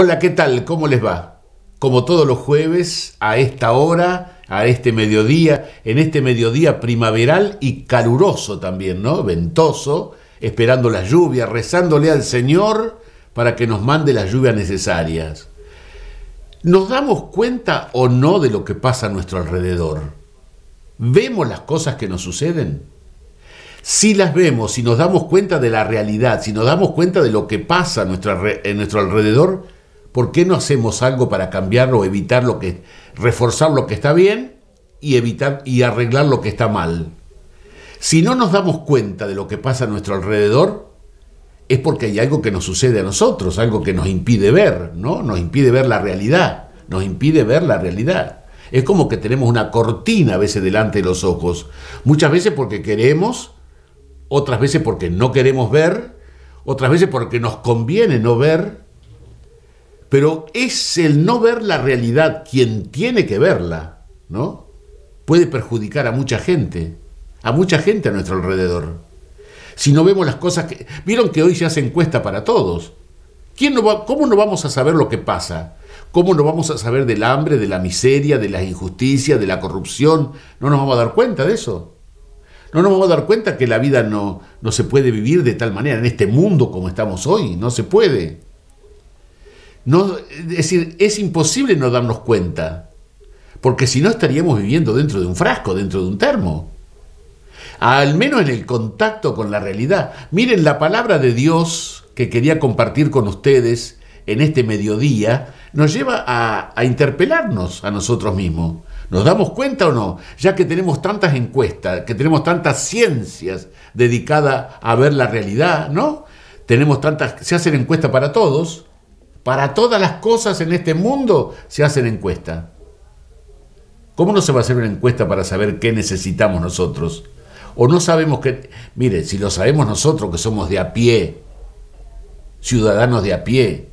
Hola, ¿qué tal? ¿Cómo les va? Como todos los jueves, a esta hora, a este mediodía, en este mediodía primaveral y caluroso también, ¿no? Ventoso, esperando la lluvia, rezándole al Señor para que nos mande las lluvias necesarias. ¿Nos damos cuenta o no de lo que pasa a nuestro alrededor? ¿Vemos las cosas que nos suceden? Si las vemos, si nos damos cuenta de la realidad, si nos damos cuenta de lo que pasa en nuestro alrededor, ¿Por qué no hacemos algo para cambiarlo, evitar lo que, reforzar lo que está bien y evitar y arreglar lo que está mal? Si no nos damos cuenta de lo que pasa a nuestro alrededor, es porque hay algo que nos sucede a nosotros, algo que nos impide ver, ¿no? Nos impide ver la realidad, nos impide ver la realidad. Es como que tenemos una cortina a veces delante de los ojos, muchas veces porque queremos, otras veces porque no queremos ver, otras veces porque nos conviene no ver, pero es el no ver la realidad quien tiene que verla, ¿no? Puede perjudicar a mucha gente, a mucha gente a nuestro alrededor. Si no vemos las cosas que... Vieron que hoy se hace encuesta para todos. ¿Quién ¿Cómo no vamos a saber lo que pasa? ¿Cómo no vamos a saber del hambre, de la miseria, de la injusticia, de la corrupción? ¿No nos vamos a dar cuenta de eso? No nos vamos a dar cuenta que la vida no, no se puede vivir de tal manera en este mundo como estamos hoy. No se puede es decir, es imposible no darnos cuenta, porque si no estaríamos viviendo dentro de un frasco, dentro de un termo. Al menos en el contacto con la realidad. Miren la palabra de Dios que quería compartir con ustedes en este mediodía, nos lleva a, interpelarnos a nosotros mismos. ¿Nos damos cuenta o no? Ya que tenemos tantas encuestas, que tenemos tantas ciencias dedicadas a ver la realidad, ¿no? Tenemos tantas, se hacen encuestas para todos, para todas las cosas en este mundo se hacen encuestas. ¿Cómo no se va a hacer una encuesta para saber qué necesitamos nosotros? O no sabemos qué... Mire, si lo sabemos nosotros que somos de a pie, ciudadanos de a pie,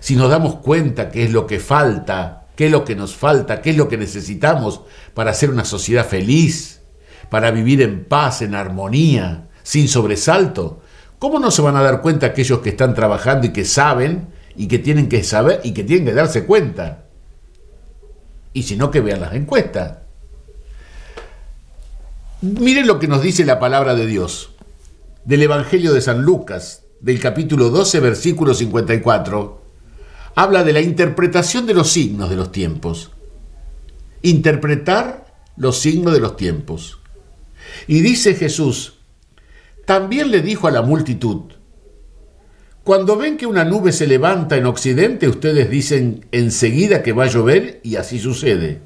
si nos damos cuenta qué es lo que falta, qué es lo que nos falta, qué es lo que necesitamos para hacer una sociedad feliz, para vivir en paz, en armonía, sin sobresalto, ¿cómo no se van a dar cuenta aquellos que están trabajando y que saben y que tienen que saber y que tienen que darse cuenta. Y si no, que vean las encuestas. Miren lo que nos dice la palabra de Dios del Evangelio de San Lucas, del capítulo 12, versículo 54. Habla de la interpretación de los signos de los tiempos. Interpretar los signos de los tiempos. Y dice Jesús, también le dijo a la multitud, cuando ven que una nube se levanta en Occidente, ustedes dicen enseguida que va a llover y así sucede.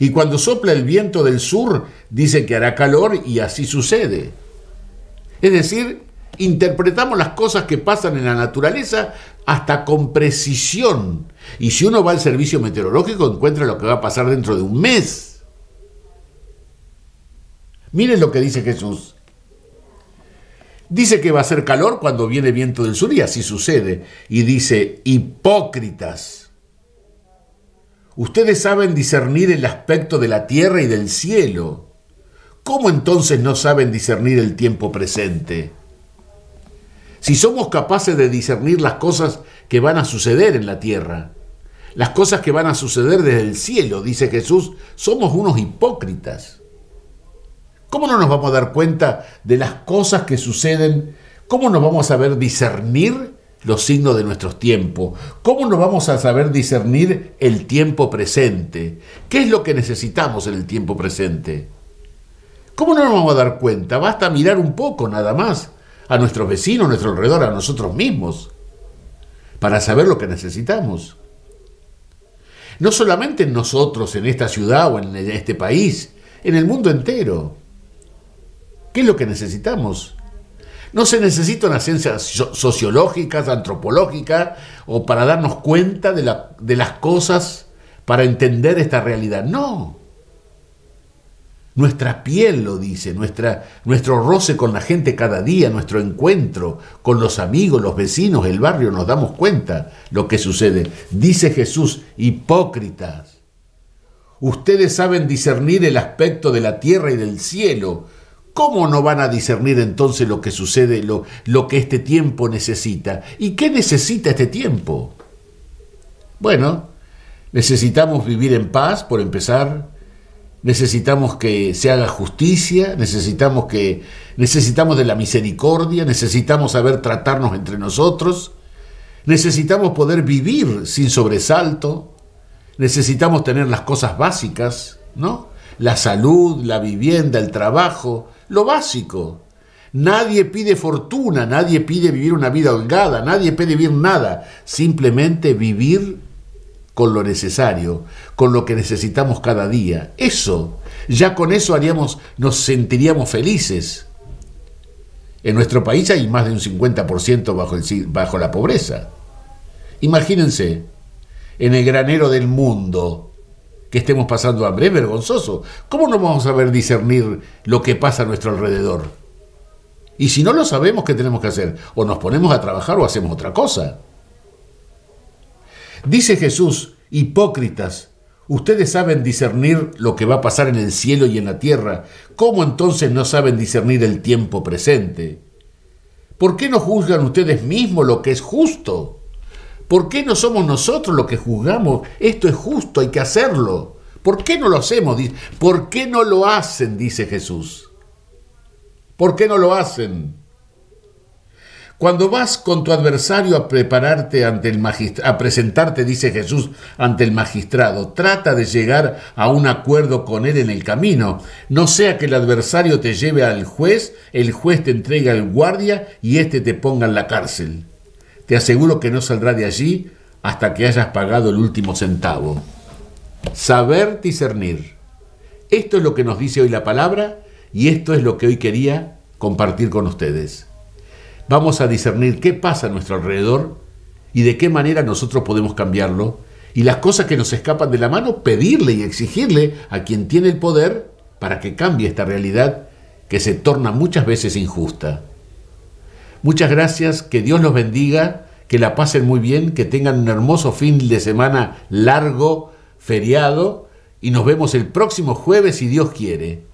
Y cuando sopla el viento del sur, dicen que hará calor y así sucede. Es decir, interpretamos las cosas que pasan en la naturaleza hasta con precisión. Y si uno va al servicio meteorológico, encuentra lo que va a pasar dentro de un mes. Miren lo que dice Jesús. Dice que va a ser calor cuando viene viento del sur y así sucede. Y dice, hipócritas, ustedes saben discernir el aspecto de la tierra y del cielo. ¿Cómo entonces no saben discernir el tiempo presente? Si somos capaces de discernir las cosas que van a suceder en la tierra, las cosas que van a suceder desde el cielo, dice Jesús, somos unos hipócritas. ¿Cómo no nos vamos a dar cuenta de las cosas que suceden? ¿Cómo nos vamos a saber discernir los signos de nuestros tiempos? ¿Cómo nos vamos a saber discernir el tiempo presente? ¿Qué es lo que necesitamos en el tiempo presente? ¿Cómo no nos vamos a dar cuenta? Basta mirar un poco nada más a nuestros vecinos, a nuestro alrededor, a nosotros mismos, para saber lo que necesitamos. No solamente en nosotros, en esta ciudad o en este país, en el mundo entero. ¿Qué es lo que necesitamos? No se necesita una ciencia sociológica, antropológica, o para darnos cuenta de, las cosas, para entender esta realidad. No. Nuestra piel lo dice, nuestro roce con la gente cada día, nuestro encuentro con los amigos, los vecinos, el barrio, nos damos cuenta lo que sucede. Dice Jesús, hipócritas, ustedes saben discernir el aspecto de la tierra y del cielo, ¿Cómo no van a discernir entonces lo que sucede, lo, lo que este tiempo necesita? ¿Y qué necesita este tiempo? Bueno, necesitamos vivir en paz, por empezar, necesitamos que se haga justicia, necesitamos que necesitamos de la misericordia, necesitamos saber tratarnos entre nosotros, necesitamos poder vivir sin sobresalto, necesitamos tener las cosas básicas, ¿no? La salud, la vivienda, el trabajo, lo básico. Nadie pide fortuna, nadie pide vivir una vida holgada, nadie pide vivir nada, simplemente vivir con lo necesario, con lo que necesitamos cada día. Eso, ya con eso haríamos, nos sentiríamos felices. En nuestro país hay más de un 50% bajo, el, bajo la pobreza. Imagínense, en el granero del mundo, que estemos pasando hambre, es vergonzoso. ¿Cómo no vamos a saber discernir lo que pasa a nuestro alrededor? Y si no lo sabemos, ¿qué tenemos que hacer? O nos ponemos a trabajar o hacemos otra cosa. Dice Jesús, hipócritas, ustedes saben discernir lo que va a pasar en el cielo y en la tierra, ¿cómo entonces no saben discernir el tiempo presente? ¿Por qué no juzgan ustedes mismos lo que es justo? ¿Por qué no somos nosotros los que juzgamos? Esto es justo, hay que hacerlo. ¿Por qué no lo hacemos? ¿Por qué no lo hacen? Dice Jesús. ¿Por qué no lo hacen? Cuando vas con tu adversario a prepararte ante el a presentarte, dice Jesús, ante el magistrado, trata de llegar a un acuerdo con él en el camino. No sea que el adversario te lleve al juez, el juez te entrega al guardia y éste te ponga en la cárcel. Te aseguro que no saldrá de allí hasta que hayas pagado el último centavo. Saber discernir. Esto es lo que nos dice hoy la palabra y esto es lo que hoy quería compartir con ustedes. Vamos a discernir qué pasa a nuestro alrededor y de qué manera nosotros podemos cambiarlo y las cosas que nos escapan de la mano, pedirle y exigirle a quien tiene el poder para que cambie esta realidad que se torna muchas veces injusta. Muchas gracias, que Dios los bendiga, que la pasen muy bien, que tengan un hermoso fin de semana largo, feriado, y nos vemos el próximo jueves si Dios quiere.